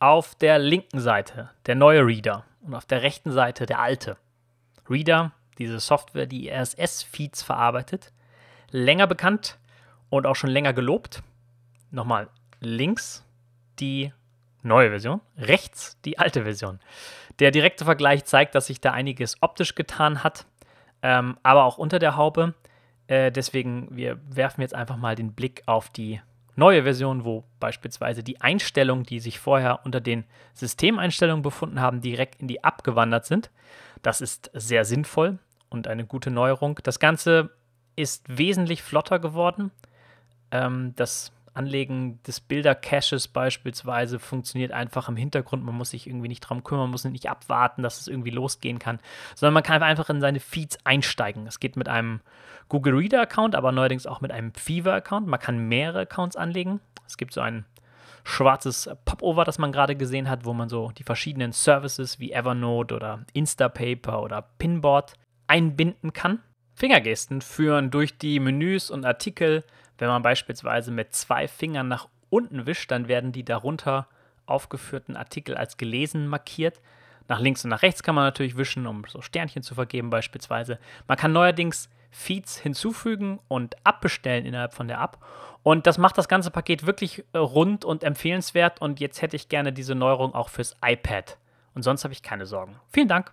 auf der linken Seite der neue Reader und auf der rechten Seite der alte. Reader, diese Software, die RSS-Feeds verarbeitet, länger bekannt und auch schon länger gelobt. Nochmal links die neue Version, rechts die alte Version. Der direkte Vergleich zeigt, dass sich da einiges optisch getan hat, ähm, aber auch unter der Haube. Äh, deswegen, wir werfen jetzt einfach mal den Blick auf die neue Versionen, wo beispielsweise die Einstellungen, die sich vorher unter den Systemeinstellungen befunden haben, direkt in die abgewandert sind. Das ist sehr sinnvoll und eine gute Neuerung. Das Ganze ist wesentlich flotter geworden. Ähm, das Anlegen des Bildercaches beispielsweise funktioniert einfach im Hintergrund. Man muss sich irgendwie nicht darum kümmern, muss nicht abwarten, dass es irgendwie losgehen kann, sondern man kann einfach in seine Feeds einsteigen. Es geht mit einem Google Reader Account, aber neuerdings auch mit einem Fever Account. Man kann mehrere Accounts anlegen. Es gibt so ein schwarzes Popover, das man gerade gesehen hat, wo man so die verschiedenen Services wie Evernote oder Instapaper oder Pinboard einbinden kann. Fingergesten führen durch die Menüs und Artikel. Wenn man beispielsweise mit zwei Fingern nach unten wischt, dann werden die darunter aufgeführten Artikel als gelesen markiert. Nach links und nach rechts kann man natürlich wischen, um so Sternchen zu vergeben beispielsweise. Man kann neuerdings Feeds hinzufügen und abbestellen innerhalb von der App. Und das macht das ganze Paket wirklich äh, rund und empfehlenswert. Und jetzt hätte ich gerne diese Neuerung auch fürs iPad. Und sonst habe ich keine Sorgen. Vielen Dank.